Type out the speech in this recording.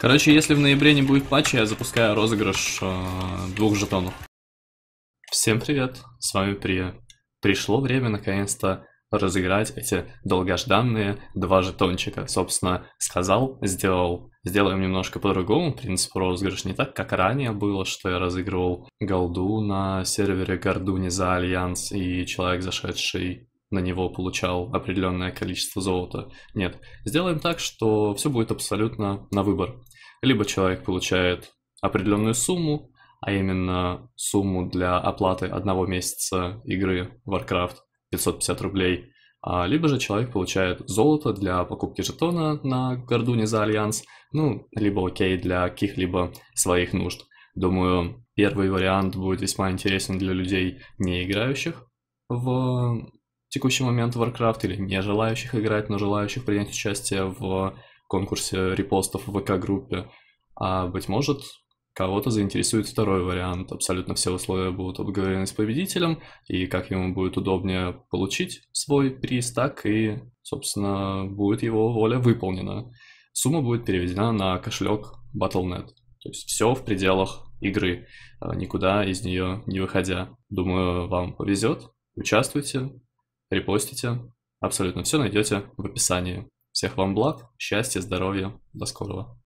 Короче, если в ноябре не будет патча, я запускаю розыгрыш э, двух жетонов. Всем привет, с вами Прия. Пришло время наконец-то разыграть эти долгожданные два жетончика. Собственно, сказал, сделал. Сделаем немножко по-другому. Принцип розыгрыша не так, как ранее было, что я разыгрывал голду на сервере Гордуни за Альянс, и человек, зашедший на него, получал определенное количество золота. Нет, сделаем так, что все будет абсолютно на выбор либо человек получает определенную сумму, а именно сумму для оплаты одного месяца игры Warcraft 550 рублей, а, либо же человек получает золото для покупки жетона на Гордуне за Альянс, ну, либо окей для каких-либо своих нужд. Думаю, первый вариант будет весьма интересен для людей, не играющих в текущий момент Warcraft или не желающих играть, но желающих принять участие в конкурсе репостов в ВК-группе. А, быть может, кого-то заинтересует второй вариант. Абсолютно все условия будут обговорены с победителем, и как ему будет удобнее получить свой приз, так и, собственно, будет его воля выполнена. Сумма будет переведена на кошелек Battle.net. То есть все в пределах игры, а, никуда из нее не выходя. Думаю, вам повезет. Участвуйте, репостите. Абсолютно все найдете в описании. Всех вам благ, счастья, здоровья. До скорого.